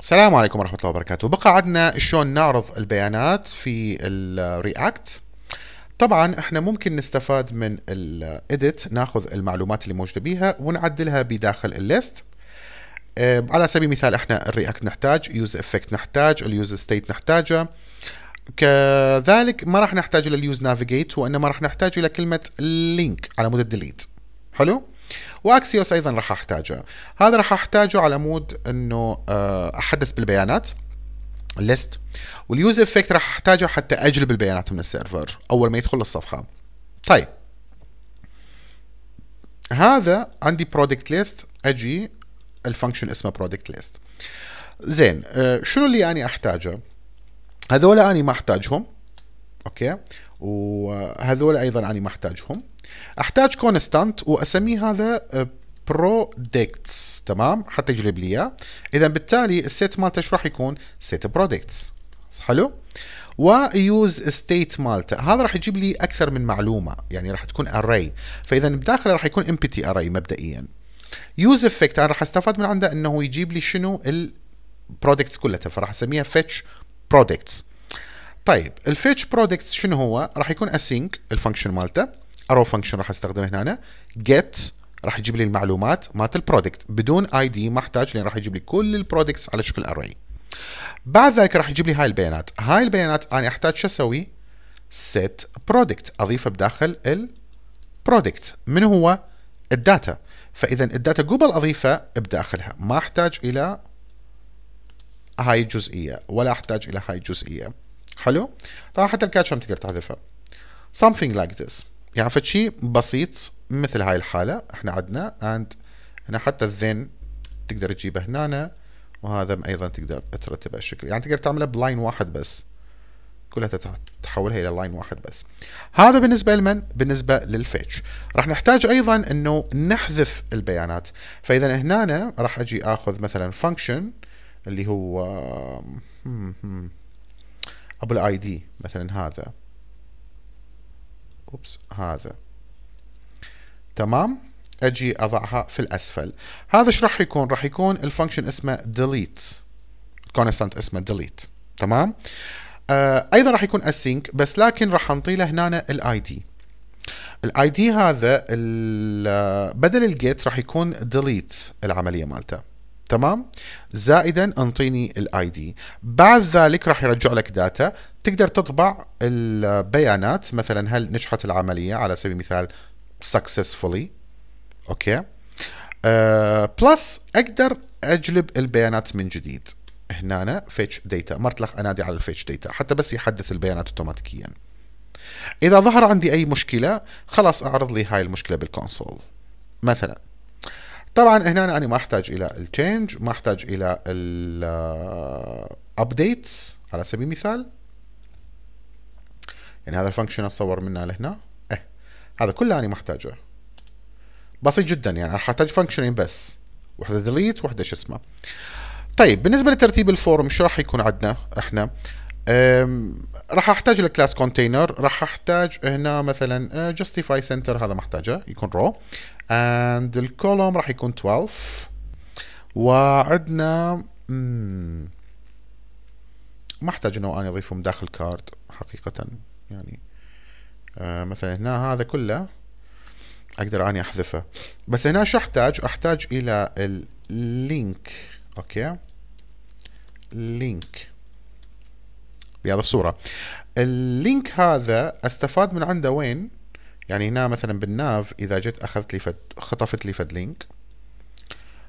السلام عليكم ورحمة الله وبركاته بقى عندنا شلون نعرض البيانات في الرياكت طبعا احنا ممكن نستفاد من الاديت ناخذ المعلومات اللي موجودة بيها ونعدلها بداخل الليست اه على سبيل المثال احنا الرياكت نحتاج يوز افكت نحتاج اليوز ستيت نحتاجه كذلك ما راح نحتاج الى اليوز نافيجيت وانما راح نحتاج الى كلمة لينك على مود الديليت حلو واكسيوس ايضا راح احتاجه هذا راح احتاجه على مود انه آه، احدث بالبيانات الليست واليوز افكت راح احتاجه حتى اجلب البيانات من السيرفر اول ما يدخل الصفحه طيب هذا عندي برودكت ليست اجي الفانكشن اسمه برودكت ليست زين آه، شنو اللي انا احتاجه هذول اني ما احتاجهم اوكي وهذول ايضا انا ما احتاجهم احتاج كونستانت واسميه هذا برودكتس آه، تمام حتى يجلب لي اياه اذا بالتالي السيت مالته ايش راح يكون سيت برودكتس حلو ويوز ستيت مالته هذا راح يجيب لي اكثر من معلومه يعني راح تكون اري فاذا بداخله راح يكون امبتي اري مبدئيا يوز افكت انا راح استفاد من عنده انه يجيب لي شنو البرودكتس كلها فراح اسميها فيتش برودكتس طيب الفيتش برودكتس شنو هو؟ راح يكون اسينك الفانكشن مالته ارو فانكشن راح استخدمه هنا جيت راح يجيب لي المعلومات مالت البرودكت بدون اي دي ما احتاج لان راح يجيب لي كل البرودكتس على شكل اري بعد ذلك راح يجيب لي هاي البيانات هاي البيانات انا احتاج شو اسوي؟ set product اضيفه بداخل البرودكت من هو؟ الداتا فاذا الداتا قبل اضيفه بداخلها ما احتاج الى هاي الجزئيه ولا احتاج الى هاي الجزئيه حلو طبعا حتى الكاتش هم تقدر تحذفها something like this يعني فد شيء بسيط مثل هاي الحاله احنا عدنا and هنا حتى الذن تقدر تجيبه هنا وهذا ايضا تقدر ترتبه الشكل يعني تقدر تعمله بلاين واحد بس كلها تحولها الى لاين واحد بس هذا بالنسبه لمن بالنسبه للفيتش راح نحتاج ايضا انه نحذف البيانات فاذا هنا راح اجي اخذ مثلا فانكشن اللي هو هم hmm، هم hmm. ابو الاي دي مثلا هذا اوبس هذا تمام اجي اضعها في الاسفل هذا ايش راح يكون راح يكون الفانكشن اسمه ديليت كونستانت اسمه ديليت تمام آه ايضا راح يكون اسينك بس لكن راح نعطي له هنا الاي دي الاي دي هذا بدل الجيت راح يكون ديليت العمليه مالته تمام زائدا انطيني الاي دي بعد ذلك راح يرجع لك داتا تقدر تطبع البيانات مثلا هل نجحت العمليه على سبيل المثال successfully اوكي أه بلس اقدر اجلب البيانات من جديد هنا أنا فيتش داتا ما لك انادي على الفيتش داتا حتى بس يحدث البيانات اوتوماتيكيا اذا ظهر عندي اي مشكله خلاص اعرض لي هاي المشكله بالكونسول مثلا طبعا هنا انا ما احتاج الى التشينج ما احتاج الى الابديت آه، على سبيل المثال يعني هذا الفانكشن اتصور منه لهنا اه هذا كله انا محتاجه بسيط جدا يعني راح احتاج فانكشنين بس وحده ديليت وحده شو اسمه طيب بالنسبه لترتيب الفورم شو راح يكون عندنا احنا راح احتاج الكلاس كونتينر راح احتاج هنا مثلا جاستيفاي آه، سنتر هذا محتاجه يكون رو and the column راح يكون 12 وعندنا ما احتاج انه انا اضيفهم داخل كارد حقيقة يعني آه، مثلا هنا هذا كله اقدر اني احذفه بس هنا شو احتاج احتاج الى اللينك اوكي لينك بهذا الصورة اللينك هذا استفاد من عنده وين يعني هنا مثلا بالناف اذا جيت اخذت لي فد خطفت لي فد لينك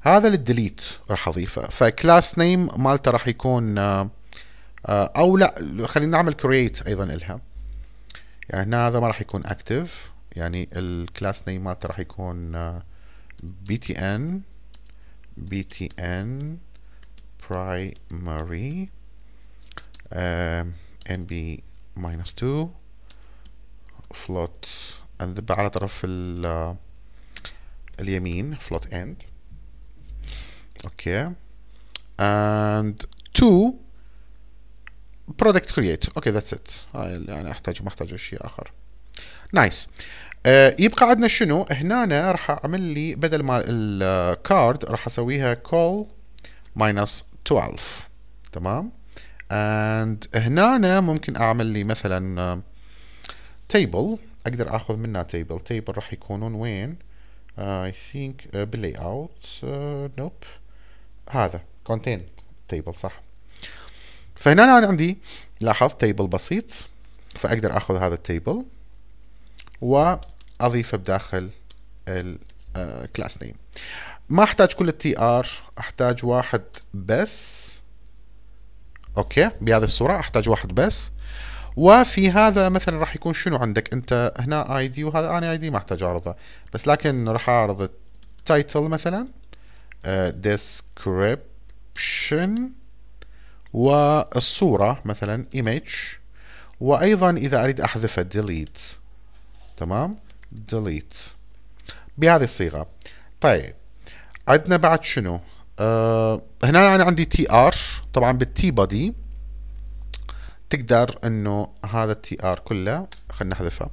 هذا للديليت راح اضيفه فكلاس نيم مالته راح يكون آه، او لا خلينا نعمل كرييت ايضا الها يعني هنا هذا ما راح يكون اكتف يعني الكلاس نيم مالته راح يكون بي تي ان بي تي ان primary uh, nb ماينس 2 فلوت انذب على طرف اليمين فلوت اند اوكي and two product create اوكي ذاتس ات هاي اللي انا احتاجه ما احتاج شيء اخر نايس nice. uh, يبقى عندنا شنو هنا أنا راح اعمل لي بدل ما الكارد راح اسويها call minus 12 تمام and هنا أنا ممكن اعمل لي مثلا تيبل آه، اقدر اخذ منها تيبل تيبل راح يكونون وين اي ثينك باللي اوت نوب هذا كونتين تيبل صح فهنا انا عندي لاحظ تيبل بسيط فاقدر اخذ هذا التيبل واضيفه بداخل الكلاس آه، نيم ما احتاج كل التي ار احتاج واحد بس اوكي بهذه الصوره احتاج واحد بس وفي هذا مثلا راح يكون شنو عندك انت هنا اي دي وهذا انا اي دي ما احتاج اعرضه بس لكن راح اعرض التايتل مثلا ديسكريبشن آه، والصورة مثلا ايمج وايضا اذا اريد احذفه ديليت تمام ديليت بهذه الصيغة طيب عندنا بعد شنو آه هنا انا عندي تي ار طبعا بالتي بودي تقدر انه هذا التي ار كله خلينا نحذفها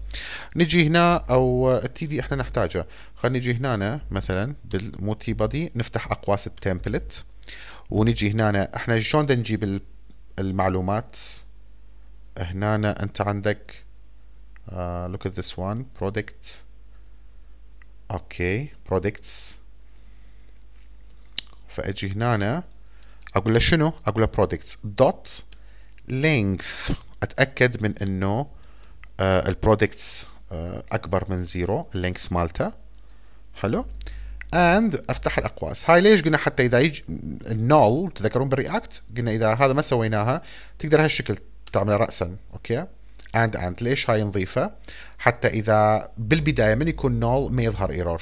نجي هنا او التي دي احنا نحتاجه خلينا نجي هنا مثلا بالمو تي بادي نفتح اقواس التمبلت ونجي هنا احنا شلون نجيب المعلومات هنا انت عندك لوك ات ذس وان برودكت اوكي برودكتس فاجي هنا اقول له شنو اقول له برودكتس دوت length اتاكد من انه آه، البرودكتس آه، اكبر من زيرو اللينكث مالته حلو اند افتح الاقواس هاي ليش قلنا حتى اذا يجي النول تذكرون بالرياكت قلنا اذا هذا ما سويناها تقدر هالشكل تعمله راسا اوكي اند اند ليش هاي نضيفه حتى اذا بالبدايه من يكون نول ما يظهر ايرور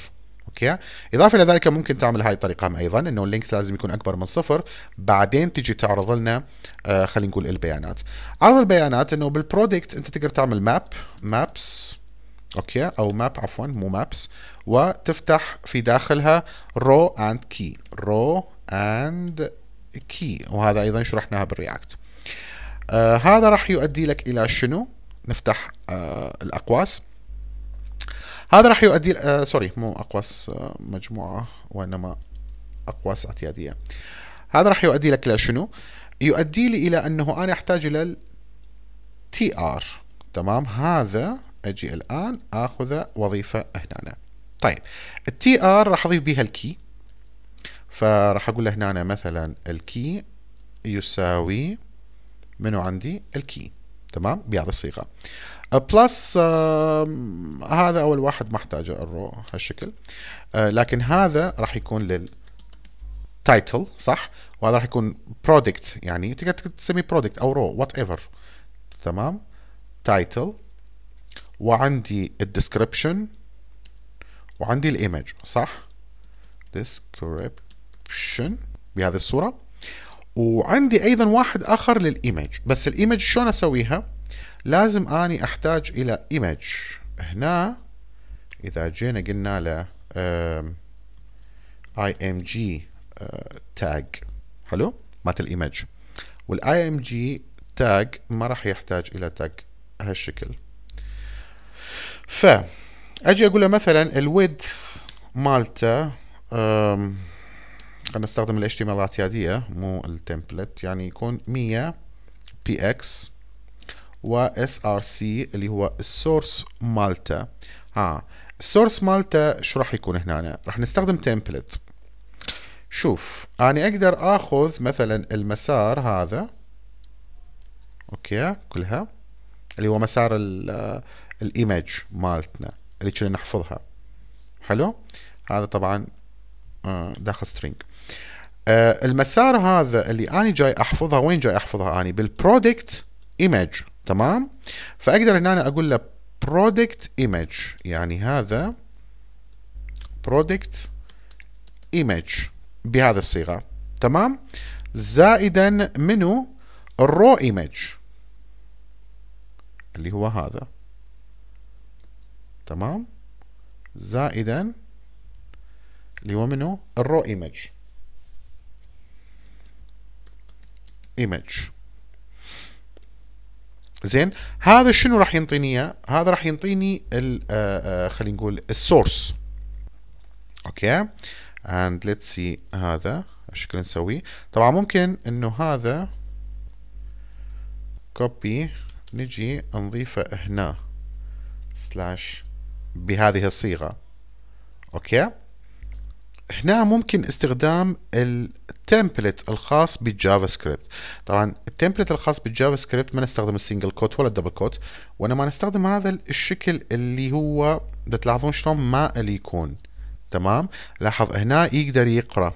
اوكي اضافه الى ذلك ممكن تعمل هاي الطريقه ايضا انه اللينك لازم يكون اكبر من صفر بعدين تجي تعرض لنا آه خلينا نقول البيانات عرض البيانات انه بالبرودكت انت تقدر تعمل ماب مابس اوكي او ماب عفوا مو مابس وتفتح في داخلها رو اند كي رو اند كي وهذا ايضا شرحناها بالرياكت آه هذا راح يؤدي لك الى شنو نفتح آه الاقواس هذا راح يؤدي آه سوري مو أقواس آه، مجموعة وإنما أقواس اعتيادية هذا راح يؤدي لك إلى شنو؟ يؤدي لي إلى أنه أنا أحتاج إلى تي آر تمام هذا أجي الآن آخذ وظيفة هنا طيب التي آر راح أضيف بها الكي فراح أقول له هنا مثلا الكي يساوي منو عندي الكي تمام بهذه الصيغة بلس uh, um, هذا اول واحد ما احتاجه الرو هالشكل uh, لكن هذا راح يكون لل تايتل صح وهذا راح يكون برودكت يعني تقدر تسميه برودكت او رو وات ايفر تمام تايتل وعندي الديسكربشن وعندي الايمج صح ديسكربشن بهذه الصوره وعندي ايضا واحد اخر للايمج بس الايمج شلون اسويها لازم اني احتاج الى ايمج هنا اذا جينا قلنا له اي ام جي تاج آه، حلو مات الايمج والاي ام جي تاج ما راح يحتاج الى تاج هالشكل ف اجي اقول له مثلا الويدث مالته خلينا نستخدم ال HTML الاعتيادية مو التمبلت يعني يكون 100 px اس ار سي اللي هو السورس مالتا ها السورس مالتا شو راح يكون هنا أنا؟ راح نستخدم تمبلت شوف أنا أقدر آخذ مثلا المسار هذا أوكي كلها اللي هو مسار الإيمج مالتنا اللي كنا نحفظها حلو هذا طبعا آه، داخل سترينج آه، المسار هذا اللي أنا جاي أحفظها وين جاي أحفظها اني بالبرودكت ايمج تمام فاقدر ان انا اقول له برودكت ايمج يعني هذا برودكت ايمج بهذه الصيغه تمام زائدا منه الرو ايمج اللي هو هذا تمام زائدا اللي هو منه الرو ايمج ايمج زين هذا شنو راح ينطيني اياه؟ هذا راح ينطيني آه، آه، خلينا نقول السورس اوكي اند let's سي هذا شكل نسوي؟ طبعا ممكن انه هذا كوبي نجي نضيفه هنا سلاش بهذه الصيغه اوكي هنا ممكن استخدام التمبلت الخاص بالجافا سكريبت طبعا التمبلت الخاص بالجافا سكريبت ما نستخدم السنجل كوت ولا الدبل كوت وانما نستخدم هذا الشكل اللي هو بتلاحظون شلون مائل يكون تمام لاحظ هنا يقدر يقرا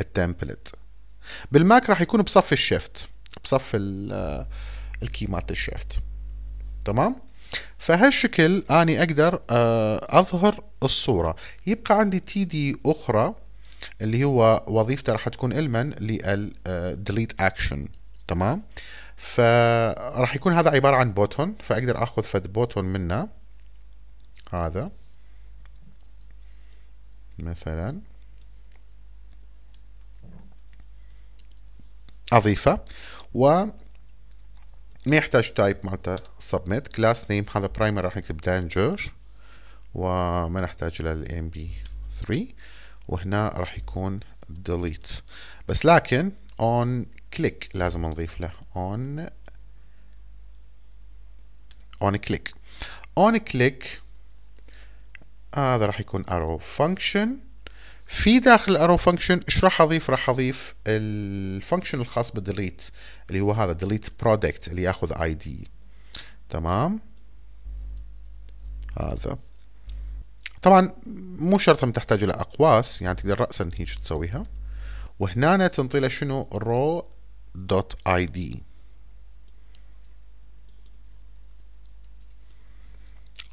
التمبلت بالماك راح يكون بصف الشيفت بصف الكي مالت الشيفت تمام فهالشكل اني اقدر آه، اظهر الصورة يبقى عندي تي دي أخرى اللي هو وظيفته راح تكون إلمن لل آه، delete اكشن تمام فراح يكون هذا عبارة عن بوتون فأقدر أخذ فد بوتون منه هذا مثلا أضيفه و ما يحتاج تايب مالته سبميت كلاس نيم هذا برايمر راح نكتب دانجر وما نحتاج إلى الام mp 3 وهنا راح يكون delete بس لكن on click لازم نضيف له on on click on click هذا راح يكون arrow function في داخل الارو فانكشن ايش راح اضيف؟ راح اضيف الفانكشن الخاص بالديليت اللي هو هذا ديليت برودكت اللي ياخذ اي دي تمام هذا طبعا مو شرط تحتاج الى اقواس يعني تقدر راسا هيك تسويها وهنا تنطي له شنو رو دوت اي دي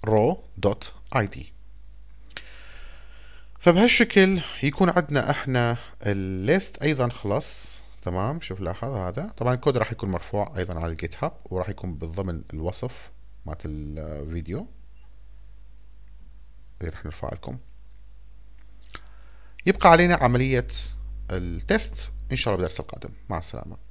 رو دوت اي دي فبهالشكل يكون عندنا احنا الليست ايضا خلص تمام شوف لاحظ هذا طبعا الكود راح يكون مرفوع ايضا على الجيت هاب وراح يكون بالضمن الوصف مالت الفيديو اللي رح نرفع لكم يبقى علينا عملية التست إن شاء الله بدرس القادم مع السلامة